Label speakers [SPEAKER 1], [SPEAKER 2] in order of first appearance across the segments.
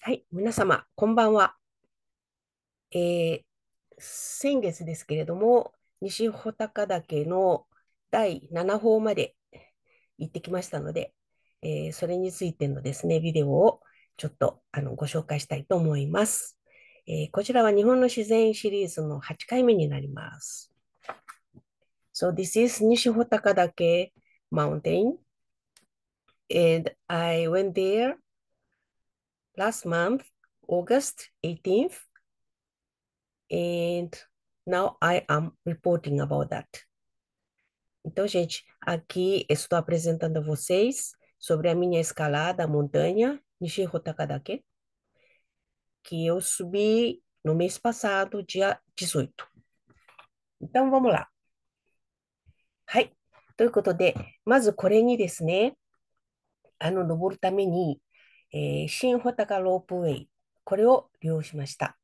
[SPEAKER 1] はい、皆様、こんばんは。えー、先月ですけれども、西穂高岳の第7報まで行ってきましたので、えー、それについてのですね、ビデオをちょっとあのご紹介したいと思います、えー、こちらは日本の自然シリーズの8回目になります。So this is 西穂高岳 mountain. And I went there last month, August 18th. And now I am reporting about that. Então, gente, aqui estou apresentando a vocês sobre a minha escalada à montanha Nishihotakadake, que eu subi no mês passado, dia 18. Então, vamos lá. Hai. ということで、まずこれにですね、あの、登るために、えー、新穂高ロープウェイ、これを利用しました。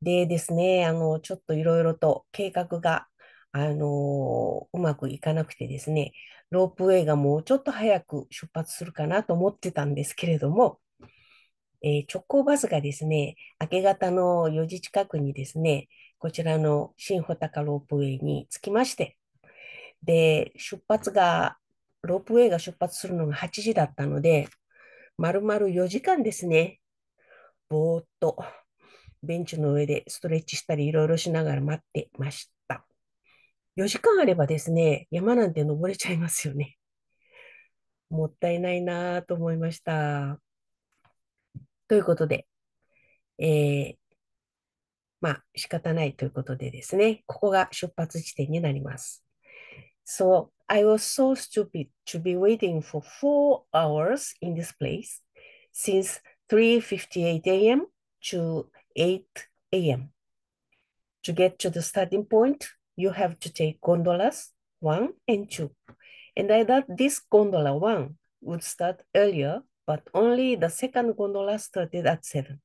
[SPEAKER 1] でですね、あの、ちょっといろいろと計画が、あのうまくいかなくてですね、ロープウェイがもうちょっと早く出発するかなと思ってたんですけれども、えー、直行バスがですね、明け方の4時近くにですね、こちらの新穂高ロープウェイに着きまして、で、出発が、ロープウェイが出発するのが8時だったので、丸々4時間ですね。ぼーっとベンチの上でストレッチしたりいろいろしながら待ってました。4時間あればですね、山なんて登れちゃいますよね。もったいないなと思いました。ということで、えー、まあ仕方ないということでですね、ここが出発地点になります。So I was so stupid to be waiting for four hours in this place since 3.58 a.m. to 8 a.m. To get to the starting point, you have to take gondolas one and two. And I thought this gondola one would start earlier, but only the second gondola started at seven.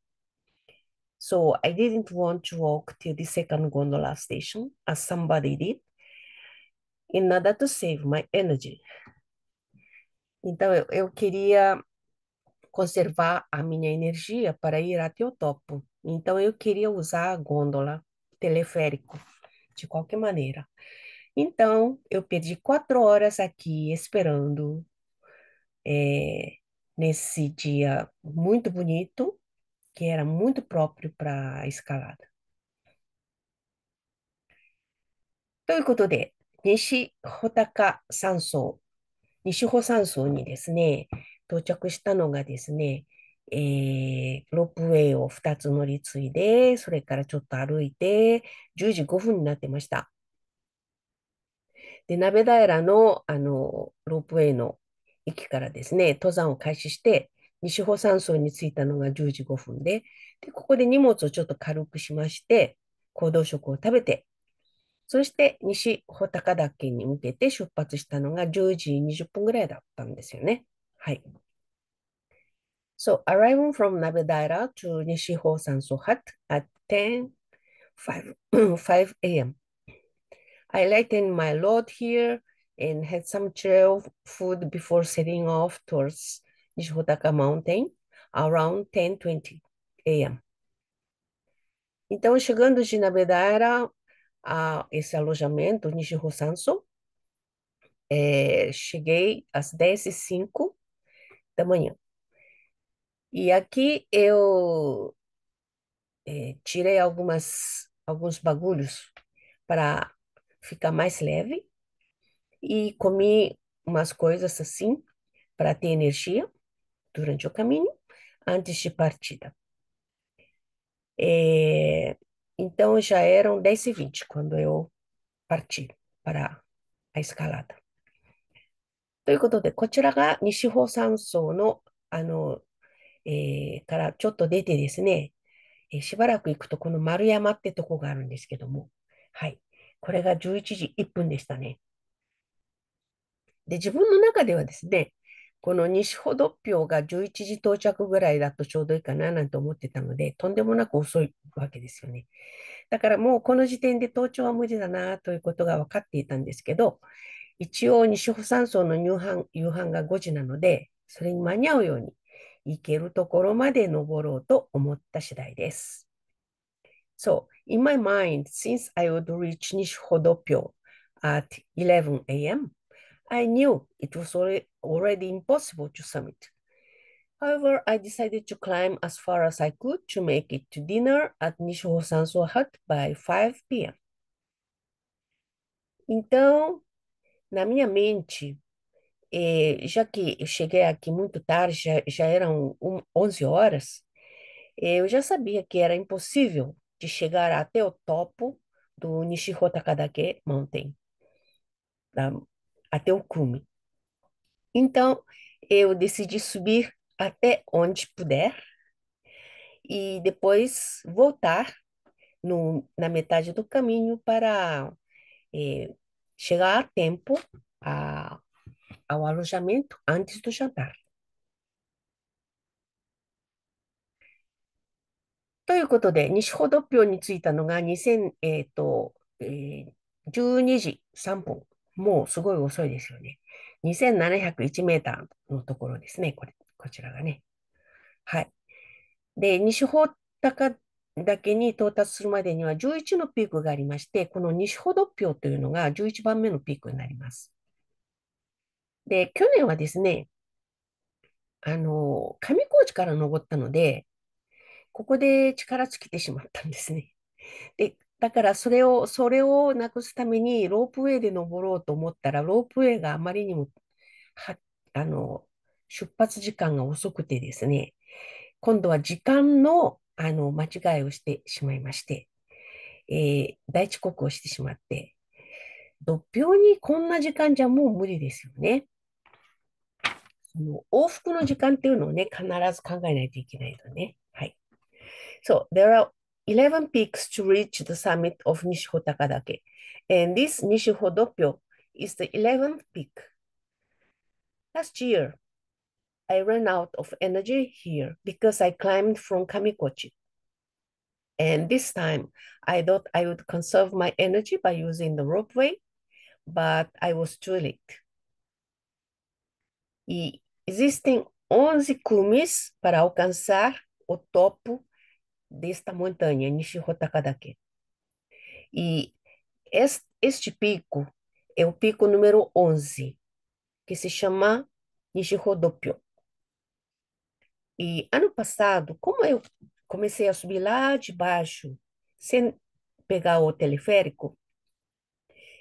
[SPEAKER 1] So I didn't want to walk to the second gondola station as somebody did. in order to save my energy. Então, eu, eu queria conservar a minha energia para ir até o topo. Então, eu queria usar a gôndola teleférico, de qualquer maneira. Então, eu perdi quatro horas aqui esperando é, nesse dia muito bonito, que era muito próprio para a escalada. ということで、西穂高山荘、西穂山荘にですね、到着したのがですね、えー、ロープウェイを2つ乗り継いで、それからちょっと歩いて、10時5分になってました。で、鍋平のあのロープウェイの駅からですね、登山を開始して、西穂山荘に着いたのが10時5分で、で、ここで荷物をちょっと軽くしまして、行動食を食べて、そして西穂高岳に向けて出発したのが10時20分ぐらいだったんですよね。はい。So, arriving from Nabedaira to Nishiho s a s o h a t at 10, 5, a.m. I lightened my load here and had some trail food before setting off towards Nishihotaka Mountain around 10:20 a.m. Então, chegando de Nabedaira, a esse alojamento, Nishihō Sanso. É, cheguei às 10h05 da manhã. E aqui eu é, tirei algumas, alguns bagulhos para ficar mais leve e comi umas coisas assim para ter energia durante o caminho antes de partida. É, Então já eram 10 e 20 quando eu parti para a escalada. ということで、こちらが西穂山荘の、あの、えー、からちょっと出てですね、えー、しばらく行くとこの丸山ってとこがあるんですけども、はい。これが11時1分でしたね。で、自分の中ではですね、この西ほど票が11時到着ぐらいだとちょうどいいかななんて思ってたので、とんでもなく遅いわけですよね。だからもうこの時点で登頂は無理だなということが分かっていたんですけど、一応西保山荘の夕飯夕飯が5時なので、それに間に合うように行けるところまで登ろうと思った次第です。So, in my mind, since I would reach 西 i ど h at 11 a.m., I knew it was already impossible to summit. However, I decided to climb as far as I could to make it to dinner at Nishiho Sanso Hut by 5 p.m. Então, na minha mente, eh, já que eu cheguei aqui muito tarde, já, já eram um, 11 horas, eh, eu já sabia que era impossível de chegar até o topo do Nishiho Takadake Mountain, da até o cume. Então, eu decidi subir até onde puder e depois voltar no, na metade do caminho para eh, chegar a tempo a, ao alojamento antes do jantar. ということで、西ほどっぴょに着いたのが2000、えーとえー、12時3分もうすごい遅いですよね。2701メーターのところですね、これ、こちらがね。はい。で、西穂高岳に到達するまでには11のピークがありまして、この西穂独標というのが11番目のピークになります。で、去年はですね、あの、上高地から登ったので、ここで力尽きてしまったんですね。で、だからそれを、それをなくすためにロープウェイで登ろうと思ったら、ロープウェイがあまりにもはあの出発時間が遅くてですね、今度は時間のあの間違いをしてしまいまして、えー、大遅刻をしてしまって、独っにこんな時間じゃもう無理ですよね。その往復の時間っていうのをね、必ず考えないといけないとね。はい。そう、there are 11 peaks to reach the summit of Nishihotakadake. And this Nishihodopyo is the 11th peak. Last year, I ran out of energy here because I climbed from Kamikochi. And this time, I thought I would conserve my energy by using the ropeway, but I was too late. E existem 11 cumes para alcançar o topo desta montanha, Nishihotakadake. E este pico é o pico número 11, que se chama Nishihodopyo. E ano passado, como eu comecei a subir lá de baixo, sem pegar o teleférico,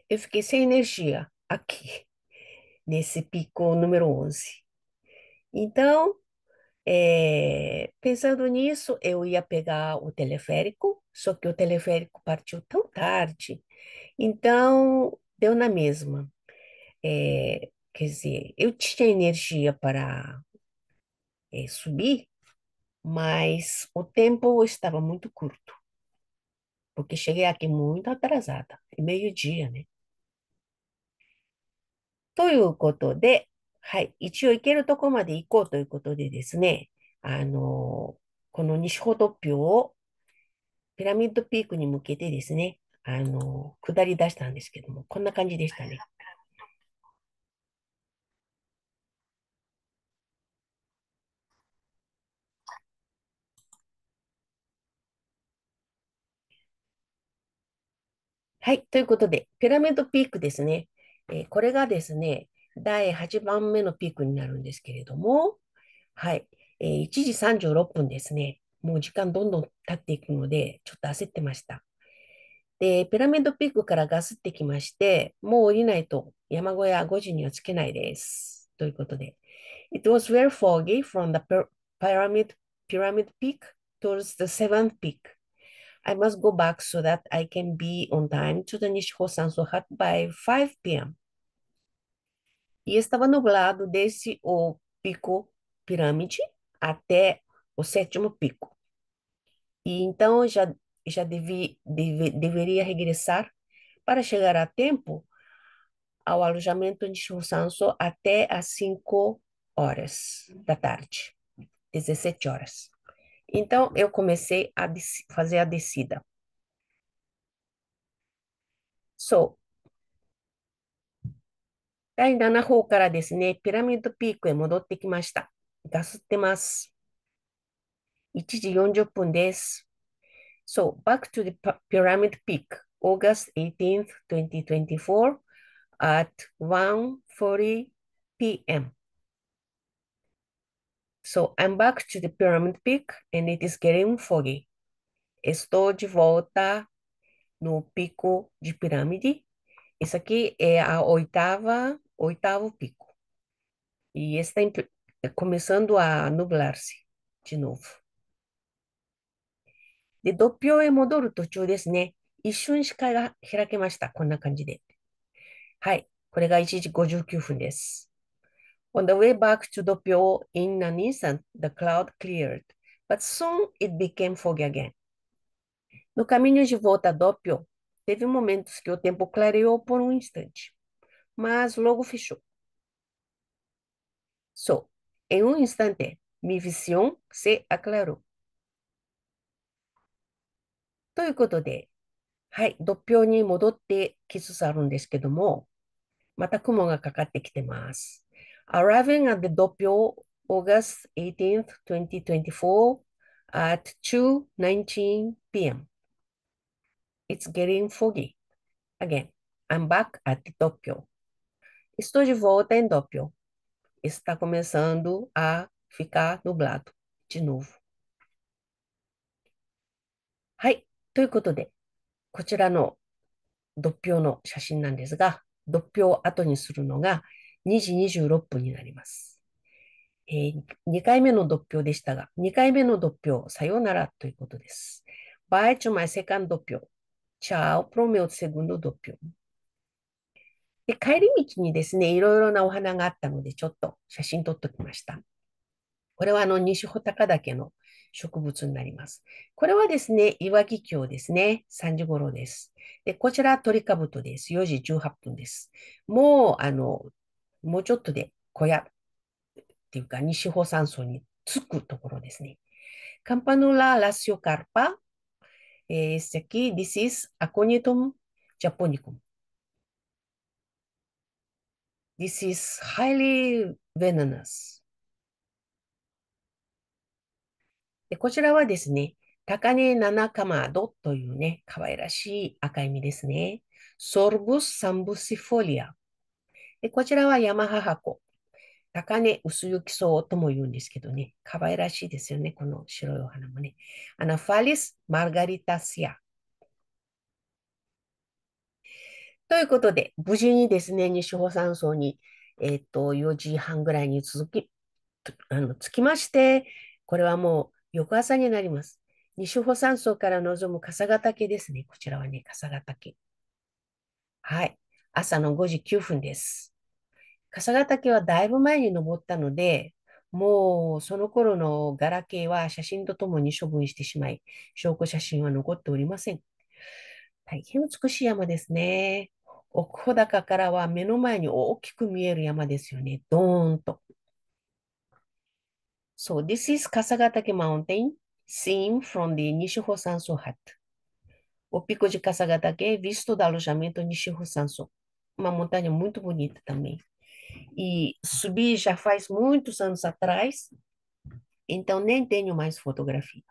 [SPEAKER 1] eu fiquei sem energia aqui, nesse pico número 11. Então, é, pensando nisso, eu ia pegar o teleférico, só que o teleférico partiu tão tarde, então deu na mesma. É, quer dizer, eu tinha energia para é, subir, mas o tempo estava muito curto, porque cheguei aqui muito atrasada, é meio-dia, né? ということで、はい、一応行けるとこまで行こうということでですね、あの、この西方突標をピラミッドピークに向けてですね、あの、下り出したんですけども、こんな感じでしたね。はい。ということで、ピラミッドピークですね。えー、これがですね、第8番目のピークになるんですけれども、はい、えー、1時36分ですね。もう時間どんどん経っていくので、ちょっと焦ってました。で、ピラミッドピークからガスってきまして、もう降りないと山小屋5時には着けないです。ということで。It was very foggy from the pyramid, pyramid peak towards the seventh peak. I must go back so that I can be on time to the Nishiho Sanso Hut by 5 p.m. e estava nublado desde o pico pirâmide até o sétimo pico. E então já já devi, deve, deveria regressar para chegar a tempo ao alojamento de Chunsanso até às 5 horas da tarde, 17 horas. Então eu comecei a fazer a descida. So, 第7報からですね、ピラミッドピークへ戻ってきました。ガスってます。1時40分です。So, back to the pyramid peak, August 18th, 2024 at 1.40 p.m. So, I'm back to the pyramid peak and it is getting foggy. Estou de volta no pico de pirâmide. Isso aqui é a oitava oitavo pico. E está começando a nublar-se de novo. novo. で、読表へ戻る途中ですね。一瞬視界が開けました。こんな感じで。はい。これが1時59分です。On the way back to Dopyo, in an instant, the cloud cleared, but soon it became foggy again. No caminho de volta a Dopyo, teve momentos que o tempo clareou por um instante. mas logo fechou. Só em um instante, minha visão se aclarou. ということで、はい、独票に戻ってキスつあるんですけども、また雲がかかってきてます。Arriving at the 独票 August 18th, 2024 at 2:19 p.m. It's getting foggy. Again, I'm back at the t o k y Estou de volta em Doppel. Está começando a ficar nublado de novo. はい。ということで、こちらのドッピョの写真なんですが、ドッピョを後にするのが2時26分になります。えー、2回目のドッピョでしたが、2回目のドッピョ、さようならということです。Bye to my second ドッピョ。Tchau pro meu segundo ドッピョ。で、帰り道にですね、いろいろなお花があったので、ちょっと写真撮っておきました。これはあの西穂高岳の植物になります。これはですね、岩木峡ですね、3時頃です。で、こちら鳥かぶとです。4時18分です。もう、あの、もうちょっとで小屋っていうか、西穂山荘に着くところですね。カンパノラ・ラシオ・カルパ、えー、セキ・ディシス・アコニトム・ジャポニコム。This is highly venomous. でこちらはですね、高根七かまどというね、可愛らしい赤い実ですね。ソルブスサンブシフォリア。でこちらはヤマハハコ。高根薄雪草とも言うんですけどね、可愛らしいですよね、この白いお花もね。アナファリス・マルガリタシア。ということで、無事にですね、西穂山荘に、えっ、ー、と、4時半ぐらいに続き、あの、着きまして、これはもう翌朝になります。西穂山荘から望む笠ヶ岳ですね。こちらはね、笠ヶ岳。はい。朝の5時9分です。笠ヶ岳はだいぶ前に登ったので、もうその頃のガラケーは写真とともに処分してしまい、証拠写真は残っておりません。大変美しい山ですね。ここ高からは目の前に大きく見える山ですよね。ドーンと。So, this is Kasagatake Mountain, seen from the Nishiho-Sanso Hut. O pico de Kasagatake é visto do alojamento Nishiho-Sanso. Uma montanha muito bonita também. E subi já faz muitos anos atrás, então nem tenho mais fotografia.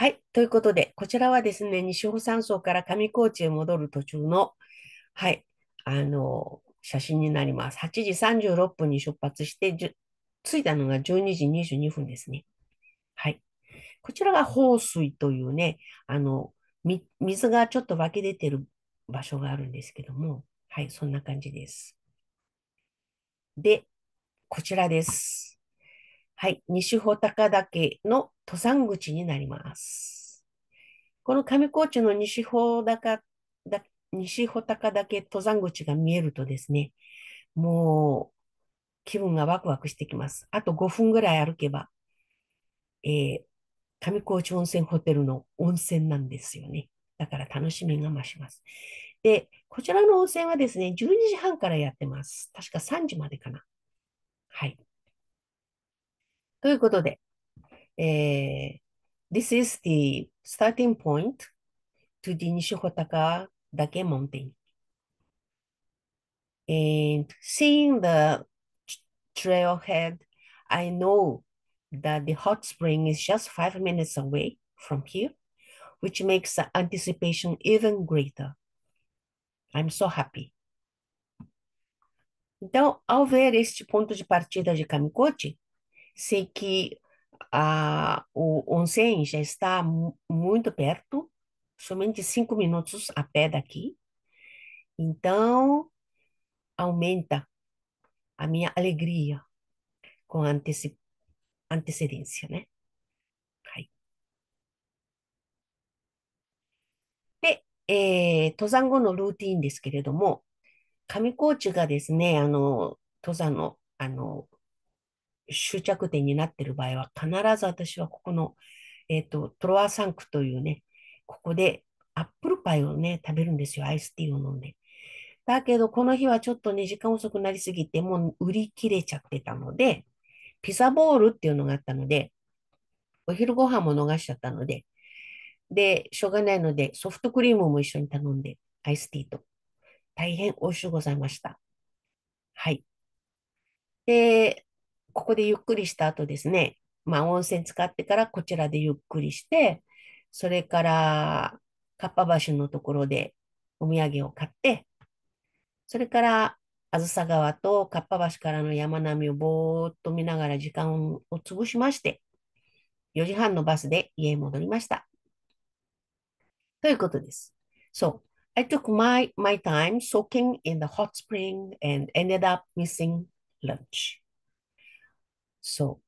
[SPEAKER 1] はい。ということで、こちらはですね、西穂山荘から上高地へ戻る途中の、はい、あの、写真になります。8時36分に出発して、着いたのが12時22分ですね。はい。こちらが放水というね、あの、水がちょっと湧き出てる場所があるんですけども、はい、そんな感じです。で、こちらです。はい、西穂高岳の登山口になります。この上高地の西穂高だ西穂高岳登山口が見えるとですね、もう気分がワクワクしてきます。あと5分ぐらい歩けば、えー、上高地温泉ホテルの温泉なんですよね。だから楽しみが増します。で、こちらの温泉はですね、12時半からやってます。確か3時までかな。はい。ということで、えー、This is the starting point to the Nishihotaka Dake Mountain. And seeing the trailhead, I know that the hot spring is just five minutes away from here, which makes the anticipation even greater. I'm so happy. Então, ao ver este ponto de partida de Kamikochi, sei que ah, o Onsen já está muito perto, somente cinco minutos a pé daqui. Então, aumenta a minha alegria com anteci antecedência, né? はい。で、えー、登山後のルーティンですけれども、上高地がですね、あの、登山の、あの、終着点になっている場合は、必ず私はここの、えっ、ー、と、トロワサンクというね、ここでアップルパイをね、食べるんですよ。アイスティーを飲んで。だけど、この日はちょっとね、時間遅くなりすぎて、もう売り切れちゃってたので、ピザボールっていうのがあったので、お昼ご飯も逃しちゃったので、で、しょうがないので、ソフトクリームも一緒に頼んで、アイスティーと。大変美味しゅうございました。はい。で、ここでゆっくりした後ですね、まあ、温泉使ってからこちらでゆっくりして、それから、かっぱ橋のところでお土産を買って、それから、あずさ川とかっぱ橋からの山並みをぼーっと見ながら時間を潰しまして、4時半のバスで家に戻りました。ということです。So, I took my, my time soaking in the hot spring and ended up missing lunch. So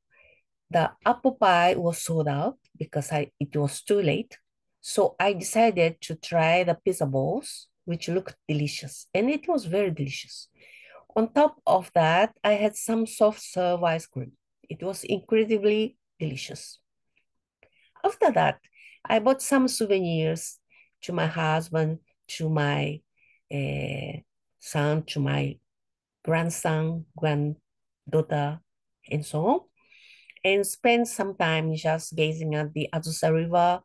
[SPEAKER 1] the apple pie was sold out because I, it was too late. So I decided to try the pizza balls, which looked delicious. And it was very delicious. On top of that, I had some soft serve ice cream. It was incredibly delicious. After that, I bought some souvenirs to my husband, to my uh, son, to my grandson, granddaughter, and so on, and spend some time just gazing at the Azusa River,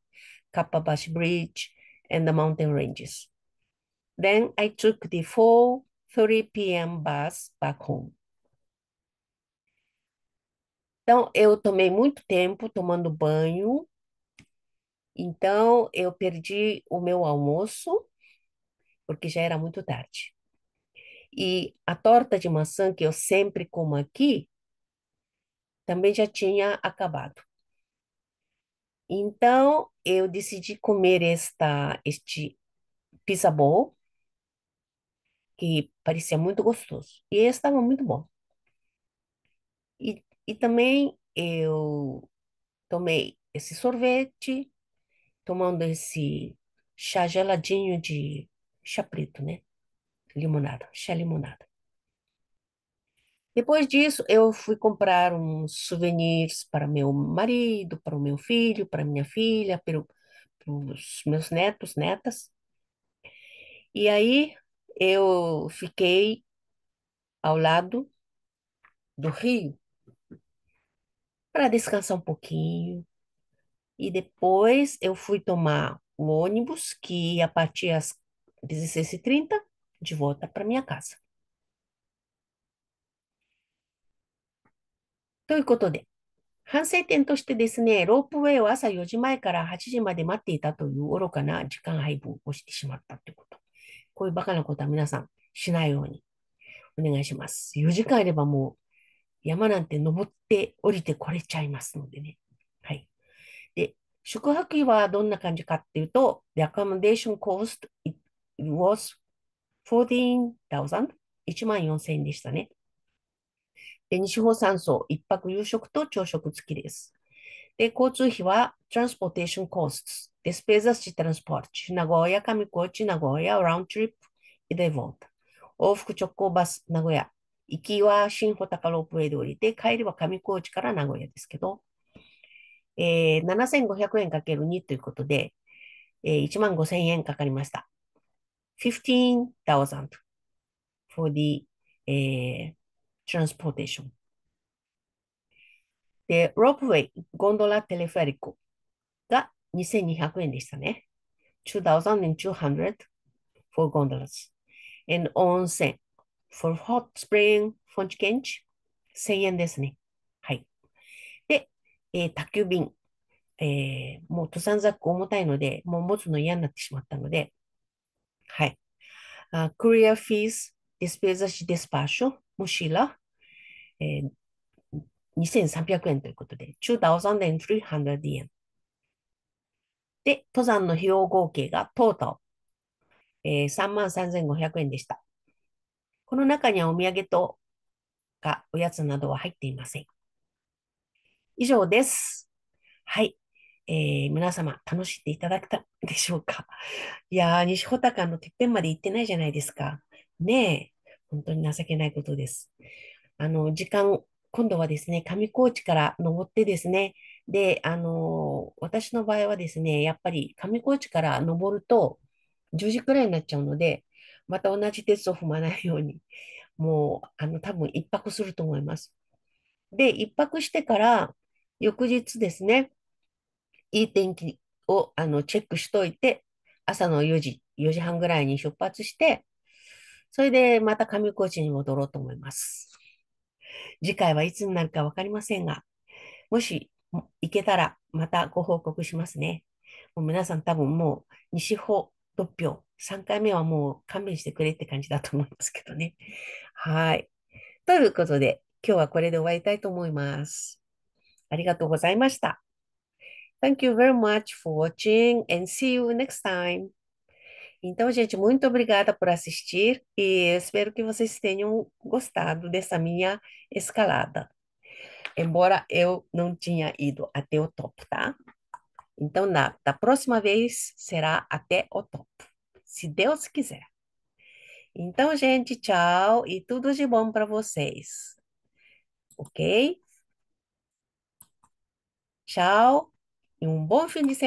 [SPEAKER 1] Kapabashi Bridge, and the mountain ranges. Then I took the 4.30 p.m. bus back home. Então, eu tomei muito tempo tomando banho. Então, eu perdi o meu almoço, porque já era muito tarde. E a torta de maçã que eu sempre como aqui, também já tinha acabado. Então, eu decidi comer esta, este pizza bowl, que parecia muito gostoso. E estava muito bom. E, e também eu tomei esse sorvete, tomando esse chá geladinho de chá preto, né? Limonada, chá limonada. Depois disso, eu fui comprar uns souvenirs para meu marido, para o meu filho, para minha filha, para, os meus netos, netas. E aí eu fiquei ao lado do rio para descansar um pouquinho. E depois eu fui tomar o ônibus que ia partir às 16h30 de volta para minha casa. ということで、反省点としてですね、ロープウェイを朝4時前から8時まで待っていたという愚かな時間配分をしてしまったということ。こういうバカなことは皆さんしないようにお願いします。4時間あればもう山なんて登って降りてこれちゃいますのでね。はい。で、宿泊費はどんな感じかっていうと、the accommodation cost was 14,000 14,000円でしたね。で、西方山荘、一泊夕食と朝食付きです。で、交通費は Transportation Costs、Despesas de Transporte, Nagoya, k a m Round Trip, イデボンタ。往復直行バス、名古屋。行きは新穂高ロープウェイで降りて、帰りは上高地から名古屋ですけど、えー、7500円かける2ということで、えー、1万5000円かかりました。15,000 for the、えー、transportation. で、ロープウェイ、ゴンドラ、テレフェリコが2200円でしたね。2200 for gondolas. And 温泉 for hot spring, フォンチケンチ、1000円ですね。はい。で、えー、宅急便、えー、もう登山ザック重たいので、もう持つの嫌になってしまったので、はい。Uh, courier fees, d シ・ディスパーション、もしら、えー、2300円ということで、2300円。で、登山の費用合計がトータル、えー、33,500円でした。この中にはお土産とかおやつなどは入っていません。以上です。はい。えー、皆様、楽しんでいただけたでしょうか。いやー、西穂高のてっぺんまで行ってないじゃないですか。ねえ。本当に情けないことです。あの、時間、今度はですね、上高地から登ってですね、で、あの、私の場合はですね、やっぱり上高地から登ると10時くらいになっちゃうので、また同じ鉄を踏まないように、もう、あの、多分一泊すると思います。で、一泊してから、翌日ですね、いい天気をあのチェックしといて、朝の4時、4時半ぐらいに出発して、それでまた上高地に戻ろうと思います。次回はいつになるかわかりませんが、もし行けたらまたご報告しますね。もう皆さん多分もう西方6票、3回目はもう勘弁してくれって感じだと思いますけどね。はい。ということで、今日はこれで終わりたいと思います。ありがとうございました。Thank you very much for watching and see you next time. Então, gente, muito obrigada por assistir e espero que vocês tenham gostado dessa minha escalada. Embora eu não tinha ido até o topo, tá? Então, na, da próxima vez será até o topo, se Deus quiser. Então, gente, tchau e tudo de bom para vocês. Ok? Tchau e um bom fim de semana.